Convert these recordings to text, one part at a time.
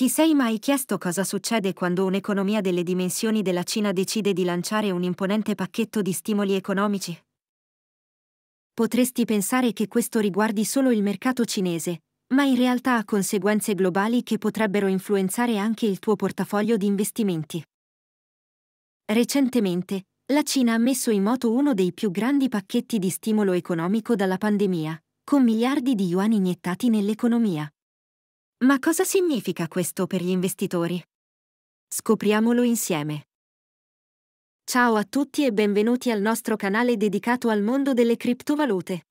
Ti sei mai chiesto cosa succede quando un'economia delle dimensioni della Cina decide di lanciare un imponente pacchetto di stimoli economici? Potresti pensare che questo riguardi solo il mercato cinese, ma in realtà ha conseguenze globali che potrebbero influenzare anche il tuo portafoglio di investimenti. Recentemente, la Cina ha messo in moto uno dei più grandi pacchetti di stimolo economico dalla pandemia, con miliardi di yuan iniettati nell'economia. Ma cosa significa questo per gli investitori? Scopriamolo insieme. Ciao a tutti e benvenuti al nostro canale dedicato al mondo delle criptovalute.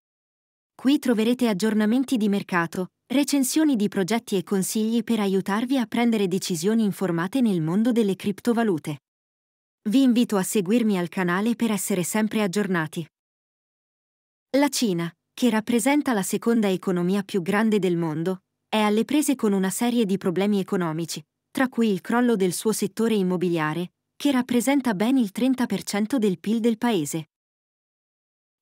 Qui troverete aggiornamenti di mercato, recensioni di progetti e consigli per aiutarvi a prendere decisioni informate nel mondo delle criptovalute. Vi invito a seguirmi al canale per essere sempre aggiornati. La Cina, che rappresenta la seconda economia più grande del mondo, è alle prese con una serie di problemi economici, tra cui il crollo del suo settore immobiliare, che rappresenta ben il 30% del PIL del paese.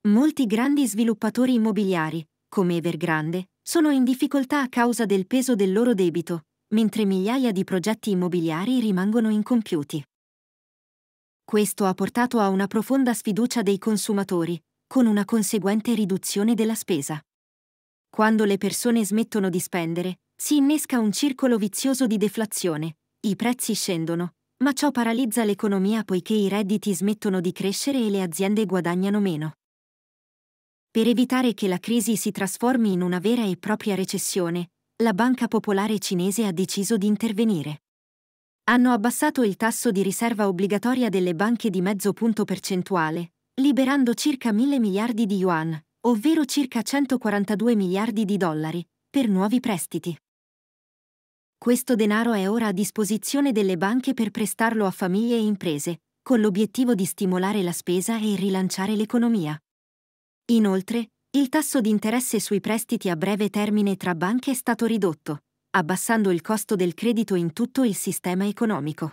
Molti grandi sviluppatori immobiliari, come Evergrande, sono in difficoltà a causa del peso del loro debito, mentre migliaia di progetti immobiliari rimangono incompiuti. Questo ha portato a una profonda sfiducia dei consumatori, con una conseguente riduzione della spesa. Quando le persone smettono di spendere, si innesca un circolo vizioso di deflazione. I prezzi scendono, ma ciò paralizza l'economia poiché i redditi smettono di crescere e le aziende guadagnano meno. Per evitare che la crisi si trasformi in una vera e propria recessione, la Banca Popolare Cinese ha deciso di intervenire. Hanno abbassato il tasso di riserva obbligatoria delle banche di mezzo punto percentuale, liberando circa 1000 miliardi di yuan, ovvero circa 142 miliardi di dollari, per nuovi prestiti. Questo denaro è ora a disposizione delle banche per prestarlo a famiglie e imprese, con l'obiettivo di stimolare la spesa e rilanciare l'economia. Inoltre, il tasso di interesse sui prestiti a breve termine tra banche è stato ridotto, abbassando il costo del credito in tutto il sistema economico.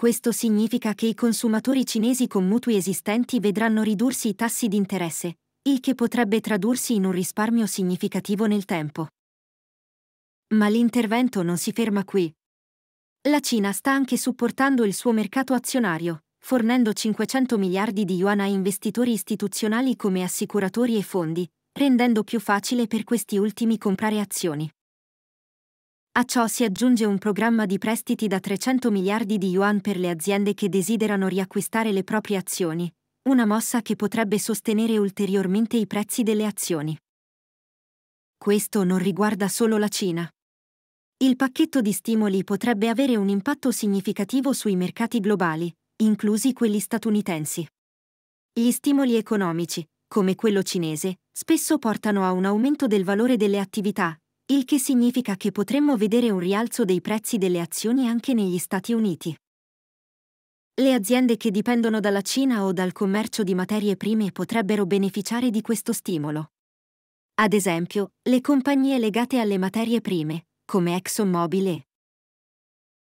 Questo significa che i consumatori cinesi con mutui esistenti vedranno ridursi i tassi di interesse, il che potrebbe tradursi in un risparmio significativo nel tempo. Ma l'intervento non si ferma qui. La Cina sta anche supportando il suo mercato azionario, fornendo 500 miliardi di yuan a investitori istituzionali come assicuratori e fondi, rendendo più facile per questi ultimi comprare azioni. A ciò si aggiunge un programma di prestiti da 300 miliardi di yuan per le aziende che desiderano riacquistare le proprie azioni, una mossa che potrebbe sostenere ulteriormente i prezzi delle azioni. Questo non riguarda solo la Cina. Il pacchetto di stimoli potrebbe avere un impatto significativo sui mercati globali, inclusi quelli statunitensi. Gli stimoli economici, come quello cinese, spesso portano a un aumento del valore delle attività, il che significa che potremmo vedere un rialzo dei prezzi delle azioni anche negli Stati Uniti. Le aziende che dipendono dalla Cina o dal commercio di materie prime potrebbero beneficiare di questo stimolo. Ad esempio, le compagnie legate alle materie prime, come ExxonMobil e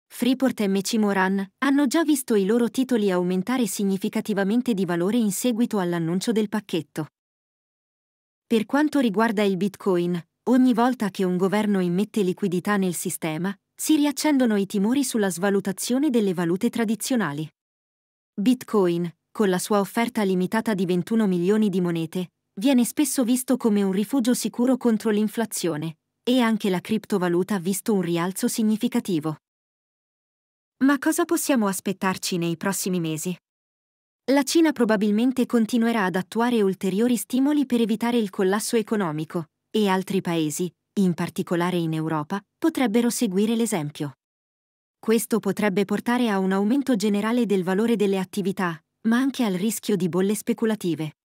Freeport e MC Moran, hanno già visto i loro titoli aumentare significativamente di valore in seguito all'annuncio del pacchetto. Per quanto riguarda il Bitcoin, ogni volta che un governo immette liquidità nel sistema, si riaccendono i timori sulla svalutazione delle valute tradizionali. Bitcoin, con la sua offerta limitata di 21 milioni di monete, viene spesso visto come un rifugio sicuro contro l'inflazione, e anche la criptovaluta ha visto un rialzo significativo. Ma cosa possiamo aspettarci nei prossimi mesi? La Cina probabilmente continuerà ad attuare ulteriori stimoli per evitare il collasso economico, e altri paesi, in particolare in Europa, potrebbero seguire l'esempio. Questo potrebbe portare a un aumento generale del valore delle attività, ma anche al rischio di bolle speculative.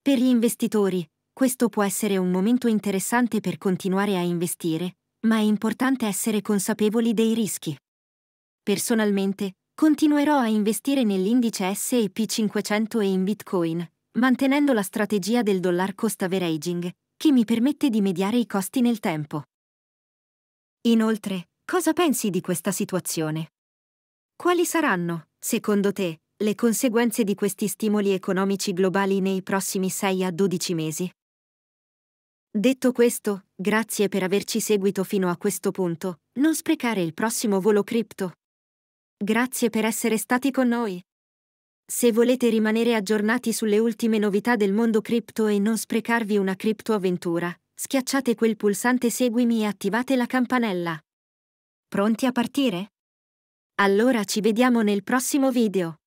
Per gli investitori, questo può essere un momento interessante per continuare a investire, ma è importante essere consapevoli dei rischi. Personalmente, continuerò a investire nell'indice SP500 e in Bitcoin, mantenendo la strategia del dollar cost averaging, che mi permette di mediare i costi nel tempo. Inoltre, cosa pensi di questa situazione? Quali saranno, secondo te, le conseguenze di questi stimoli economici globali nei prossimi 6 a 12 mesi? Detto questo, grazie per averci seguito fino a questo punto, non sprecare il prossimo volo cripto. Grazie per essere stati con noi. Se volete rimanere aggiornati sulle ultime novità del mondo cripto e non sprecarvi una criptoavventura, schiacciate quel pulsante seguimi e attivate la campanella. Pronti a partire? Allora ci vediamo nel prossimo video.